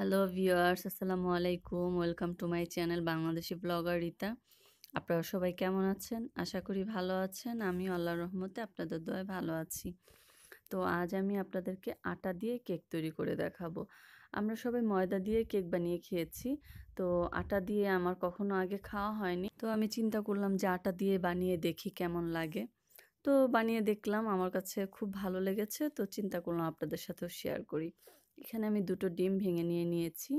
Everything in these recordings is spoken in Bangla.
হ্যালো ভিউয়ার্স আসসালামু আলাইকুম welcome to my channel Bangladeshi blogger Rita আপনারা সবাই কেমন আছেন আশা করি ভালো আছেন আমি আল্লাহ রহমতে আপনাদের দোয়ায় ভালো আছি তো আজ আমি আপনাদেরকে আটা দিয়ে কেক তৈরি করে দেখাবো আমরা সবাই ময়দা দিয়ে কেক বানিয়ে খেয়েছি তো আটা দিয়ে আমার কখনো আগে খাওয়া হয়নি তো আমি চিন্তা করলাম যে আটা দিয়ে বানিয়ে দেখি কেমন লাগে তো বানিয়ে দেখলাম আমার কাছে খুব ভালো লেগেছে তো চিন্তা করলাম আপনাদের সাথেও শেয়ার করি এখানে আমি দুটো ডিম ভেঙে নিয়ে নিয়েছি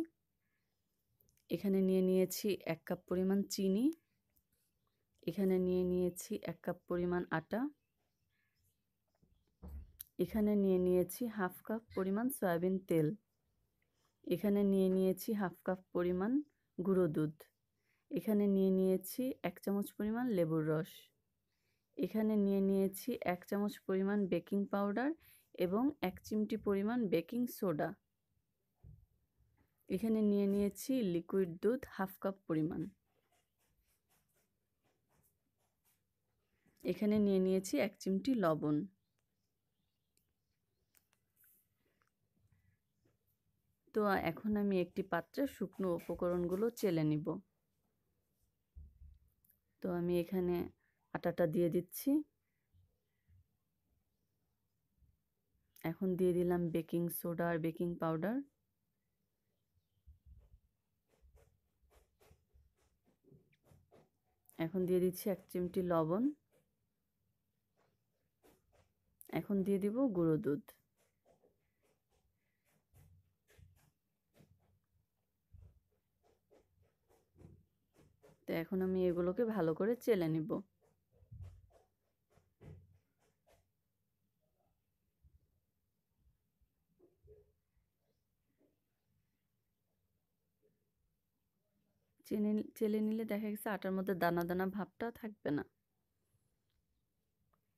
এখানে নিয়ে নিয়েছি এক কাপ পরিমাণ চিনি এখানে নিয়ে নিয়েছি এক কাপ পরিমাণ আটা এখানে নিয়ে নিয়েছি হাফ কাপ পরিমাণ সয়াবিন তেল এখানে নিয়ে নিয়েছি হাফ কাপ পরিমাণ গুঁড়ো দুধ এখানে নিয়ে নিয়েছি এক চামচ পরিমাণ লেবুর রস এখানে নিয়ে নিয়েছি এক চামচ পরিমাণ বেকিং পাউডার এবং এক চিমটি পরিমাণ বেকিং সোডা এখানে নিয়ে নিয়েছি লিকুইড দুধ হাফ কাপ পরিমাণ এখানে নিয়ে নিয়েছি এক চিমটি লবণ তো এখন আমি একটি পাত্রে শুকনো উপকরণগুলো চেলে নিব তো আমি এখানে আটাটা দিয়ে দিচ্ছি এখন দিয়ে দিলাম বেকিং সোডা আর বেকিং পাউডার এখন দিয়ে দিচ্ছি এক চিমটি লবণ এখন দিয়ে দিব গুঁড়ো দুধ তো এখন আমি এগুলোকে ভালো করে চেলে নিব চেনে চেলে নিলে দেখা গেছে আটার মধ্যে দানা দানা ভাবটা থাকবে না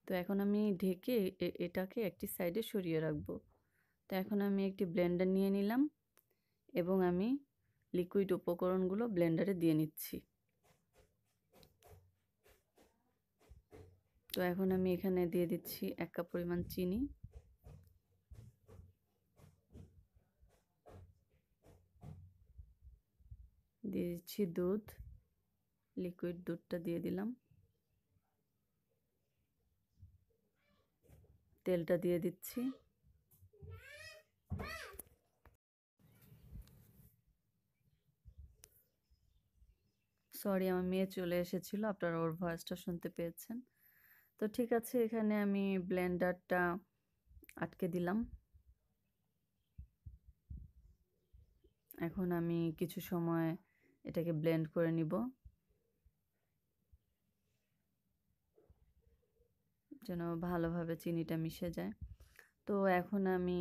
তো এখন আমি ঢেকে এটাকে একটি সাইডে সরিয়ে রাখবো তো এখন আমি একটি ব্লেন্ডার নিয়ে নিলাম এবং আমি লিকুইড উপকরণগুলো ব্লেন্ডারে দিয়ে নিচ্ছি তো এখন আমি এখানে দিয়ে দিচ্ছি এক কাপ পরিমাণ চিনি দিয়ে দিচ্ছি দুধ লিকুইড দুধটা দিয়ে দিলাম তেলটা দিয়ে দিচ্ছি সরি আমার মেয়ে চলে এসেছিল আপনারা ওর ভয়েসটা শুনতে পেয়েছেন তো ঠিক আছে এখানে আমি ব্লেন্ডারটা আটকে দিলাম এখন আমি কিছু সময় এটাকে ব্লেন্ড করে নিব যেন ভালোভাবে চিনিটা মিশে যায় তো এখন আমি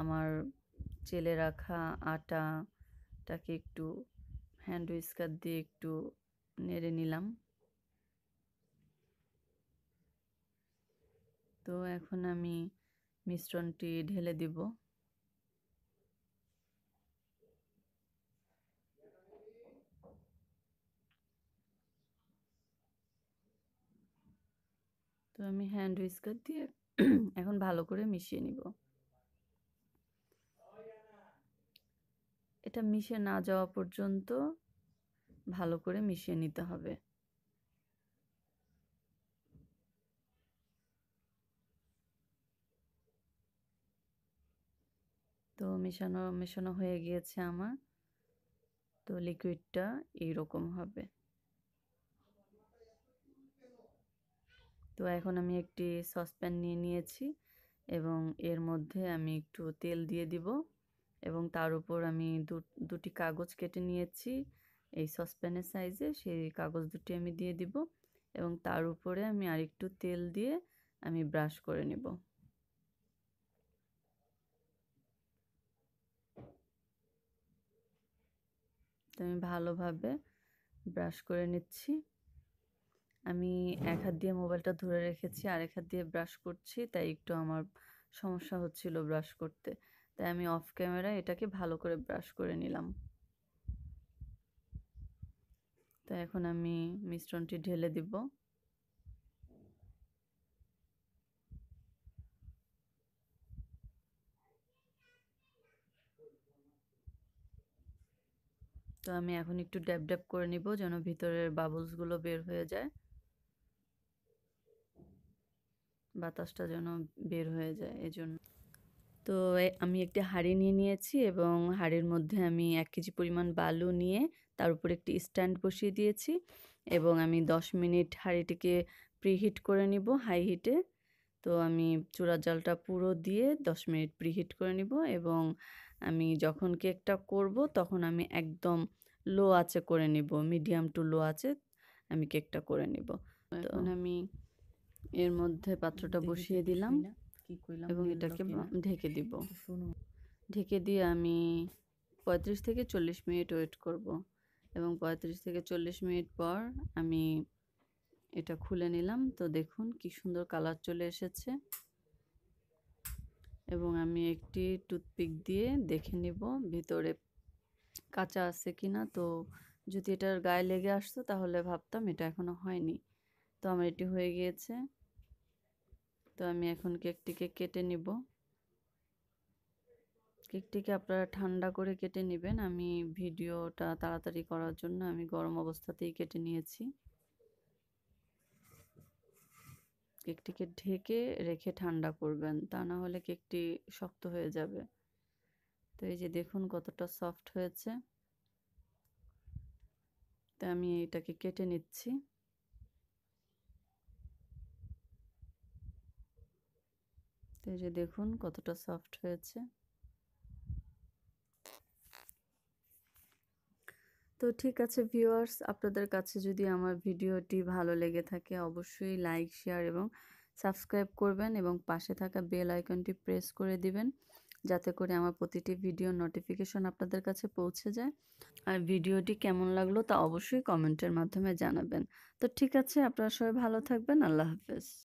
আমার চেলে রাখা আটাটাকে একটু হ্যান্ড উইস্কার দিয়ে একটু নেড়ে নিলাম তো এখন আমি মিশ্রণটি ঢেলে দিব তো আমি হ্যান্ড হুইস্কার দিয়ে এখন ভালো করে মিশিয়ে নিব এটা মিশে না যাওয়া পর্যন্ত ভালো করে মিশিয়ে নিতে হবে তো মেশানো মেশানো হয়ে গিয়েছে আমার তো লিকুইডটা এইরকম হবে তো এখন আমি একটি সসপ্যান নিয়ে নিয়েছি এবং এর মধ্যে আমি একটু তেল দিয়ে দিব এবং তার উপর আমি দুটি কাগজ কেটে নিয়েছি এই সসপ্যানের সাইজে সেই কাগজ দুটি আমি দিয়ে দিব এবং তার উপরে আমি আরেকটু তেল দিয়ে আমি ব্রাশ করে নেব আমি ভালোভাবে ব্রাশ করে নিচ্ছি আমি এক হাত দিয়ে মোবাইলটা ধরে রেখেছি আর এক হাত দিয়ে ব্রাশ করছি তাই একটু আমার সমস্যা হচ্ছিল ব্রাশ করতে তাই আমি অফ ক্যামেরা এটাকে ভালো করে ব্রাশ করে নিলাম তো এখন আমি মিশ্রণটি ঢেলে দিব তো আমি এখন একটু ড্যাব ড্যাব করে নিব যেন ভিতরের বাবলসগুলো বের হয়ে যায় বাতাসটা যেন বের হয়ে যায় এই জন্য তো আমি একটি হাঁড়ি নিয়ে নিয়েছি এবং হাঁড়ির মধ্যে আমি এক কেজি পরিমাণ বালু নিয়ে তার উপর একটি স্ট্যান্ড বসিয়ে দিয়েছি এবং আমি 10 মিনিট হাঁড়িটিকে প্রিহিট করে নিব হাই হিটে তো আমি চূড়ার জলটা পুরো দিয়ে 10 মিনিট প্রিহিট করে নিব এবং আমি যখন কেকটা করব তখন আমি একদম লো আছে করে নিব মিডিয়াম টু লো আছে আমি কেকটা করে নিব তখন আমি এর মধ্যে পাত্রটা বসিয়ে দিলাম এবং এটাকে ঢেকে দিব ঢেকে দিয়ে আমি পঁয়ত্রিশ থেকে চল্লিশ মিনিট ওয়েট করব এবং পঁয়ত্রিশ থেকে চল্লিশ মিনিট পর আমি এটা খুলে নিলাম তো দেখুন কি সুন্দর কালার চলে এসেছে এবং আমি একটি টুথপিক দিয়ে দেখে নিব ভিতরে কাঁচা আছে কি না তো যদি এটার গায়ে লেগে আসতো তাহলে ভাবতাম এটা এখনও হয়নি তো আমার এটি হয়ে গিয়েছে তো আমি এখন কেকটিকে কেটে নিব কেকটিকে আপনারা ঠান্ডা করে কেটে নেবেন আমি ভিডিওটা তাড়াতাড়ি করার জন্য আমি গরম অবস্থাতেই কেটে নিয়েছি কেকটিকে ঢেকে রেখে ঠান্ডা করবেন তা না হলে কেকটি শক্ত হয়ে যাবে তো এই যে দেখুন কতটা সফট হয়েছে তো আমি এটাকে কেটে নিচ্ছি এই যে দেখুন কতটা সফট হয়েছে তো ঠিক আছে ভিউয়ার্স আপনাদের কাছে যদি আমার ভিডিওটি ভালো লেগে থাকে অবশ্যই লাইক শেয়ার এবং সাবস্ক্রাইব করবেন এবং পাশে থাকা বেল আইকনটি প্রেস করে দিবেন যাতে করে আমার প্রতিটি ভিডিও নোটিফিকেশন আপনাদের কাছে পৌঁছে যায় আর ভিডিওটি কেমন লাগলো তা অবশ্যই কমেন্টের মাধ্যমে জানাবেন তো ঠিক আছে আপনারা সবাই ভালো থাকবেন আল্লাহ হাফেজ